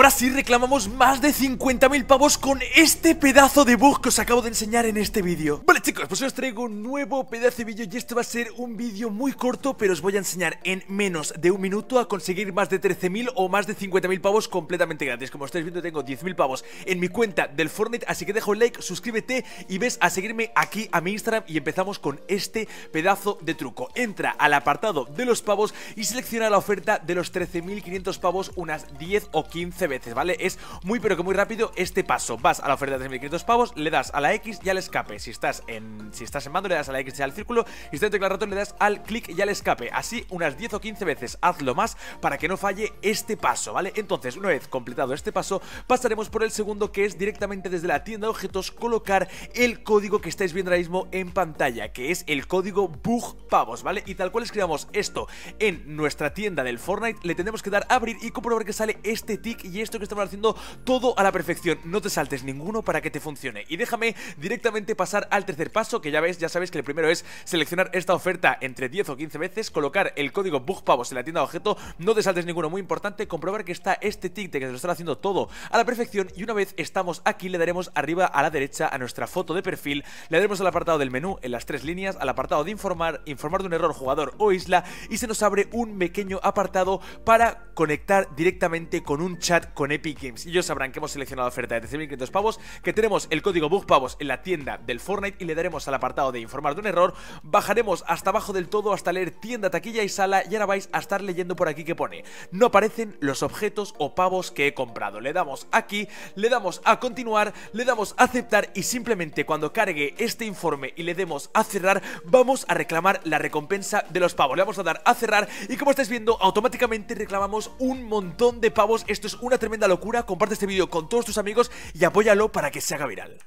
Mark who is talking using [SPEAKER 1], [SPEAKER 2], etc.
[SPEAKER 1] ahora sí reclamamos más de 50.000 pavos con este pedazo de bug que os acabo de enseñar en este vídeo Vale chicos, pues os traigo un nuevo pedazo de vídeo y este va a ser un vídeo muy corto Pero os voy a enseñar en menos de un minuto a conseguir más de 13.000 o más de 50.000 pavos completamente gratis Como estáis viendo tengo 10.000 pavos en mi cuenta del Fortnite Así que dejo un like, suscríbete y ves a seguirme aquí a mi Instagram Y empezamos con este pedazo de truco Entra al apartado de los pavos y selecciona la oferta de los 13.500 pavos unas 10 o 15 veces, ¿vale? Es muy pero que muy rápido este paso. Vas a la oferta de 3.500 pavos, le das a la X y al escape. Si estás en si estás en mando, le das a la X y al círculo. Y si estás en ratón, le das al clic y al escape. Así unas 10 o 15 veces. Hazlo más para que no falle este paso, ¿vale? Entonces, una vez completado este paso, pasaremos por el segundo que es directamente desde la tienda de objetos colocar el código que estáis viendo ahora mismo en pantalla, que es el código bug pavos, ¿vale? Y tal cual escribamos esto en nuestra tienda del Fortnite, le tenemos que dar abrir y comprobar que sale este tick y esto que estamos haciendo todo a la perfección. No te saltes ninguno para que te funcione. Y déjame directamente pasar al tercer paso, que ya ves, ya sabes que el primero es seleccionar esta oferta entre 10 o 15 veces, colocar el código BUGPAVOS en la tienda de objeto, no te saltes ninguno, muy importante, comprobar que está este tick de que se lo están haciendo todo a la perfección y una vez estamos aquí le daremos arriba a la derecha a nuestra foto de perfil, le daremos al apartado del menú en las tres líneas, al apartado de informar, informar de un error jugador o isla y se nos abre un pequeño apartado para conectar directamente con un chat con Epic Games. Y yo sabrán que hemos seleccionado oferta de 13.500 pavos, que tenemos el código bug pavos en la tienda del Fortnite y le daremos al apartado de informar de un error. Bajaremos hasta abajo del todo hasta leer tienda, taquilla y sala y ahora vais a estar leyendo por aquí que pone no aparecen los objetos o pavos que he comprado. Le damos aquí, le damos a continuar, le damos a aceptar y simplemente cuando cargue este informe y le demos a cerrar vamos a reclamar la recompensa de los pavos. Le vamos a dar a cerrar y como estáis viendo automáticamente reclamamos un montón de pavos. Esto es un una tremenda locura, comparte este vídeo con todos tus amigos y apóyalo para que se haga viral.